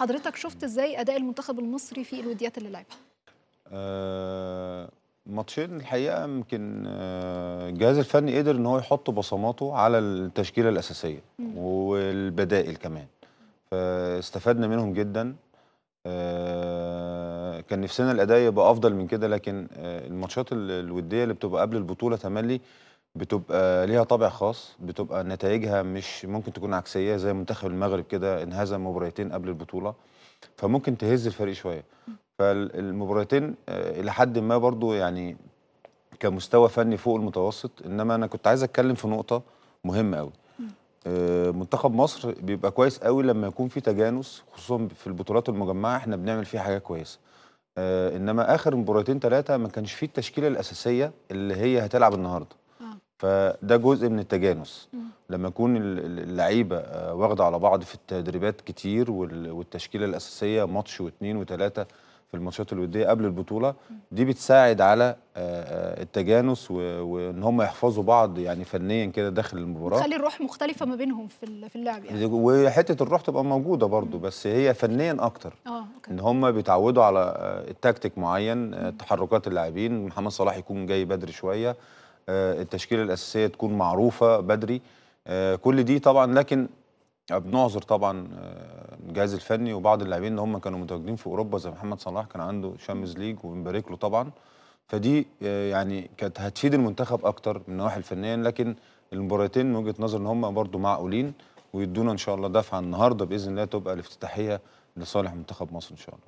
حضرتك شفت ازاي اداء المنتخب المصري في الوديات اللي لعبها آه ماتشين الحقيقه يمكن آه، الجهاز الفني قدر ان هو يحط بصماته على التشكيله الاساسيه والبدائل كمان فاستفدنا منهم جدا آه، كان نفسنا الاداء يبقى افضل من كده لكن آه، الماتشات الوديه اللي بتبقى قبل البطوله تملي بتبقى ليها طابع خاص بتبقى نتائجها مش ممكن تكون عكسيه زي منتخب المغرب كده انهزم مباراتين قبل البطوله فممكن تهز الفريق شويه فالمباراتين آه، الى حد ما برضو يعني كمستوى فني فوق المتوسط انما انا كنت عايز اتكلم في نقطه مهمه قوي آه، منتخب مصر بيبقى كويس قوي لما يكون في تجانس خصوصا في البطولات المجمعه احنا بنعمل فيها حاجه كويسه آه، انما اخر مباراتين ثلاثه ما كانش فيه التشكيله الاساسيه اللي هي هتلعب النهارده فده جزء من التجانس لما يكون اللعيبه آه، واخده على بعض في التدريبات كتير والتشكيله الاساسيه ماتش واثنين وثلاثه في الماتشات الوديه قبل البطوله دي بتساعد على آه، آه، التجانس وان هم يحفظوا بعض يعني فنيا كده داخل المباراه خلي الروح مختلفه ما بينهم في اللعب يعني وحته الروح تبقى موجوده برضو بس هي فنيا اكتر اه ان هم بيتعودوا على التكتيك معين تحركات اللاعبين محمد صلاح يكون جاي بدري شويه آه، التشكيله الاساسيه تكون معروفه بدري آه، كل دي طبعا لكن بنعذر طبعا آه، الجهاز الفني وبعض اللاعبين ان هم كانوا متواجدين في اوروبا زي محمد صلاح كان عنده شامز ليج وبنبارك له طبعا فدي يعني كانت هتفيد المنتخب اكتر من النواحي الفنيه لكن المباراتين من وجهه نظر ان هم برضو معقولين ويدونا ان شاء الله دفعه النهارده باذن الله تبقى الافتتاحيه لصالح منتخب مصر ان شاء الله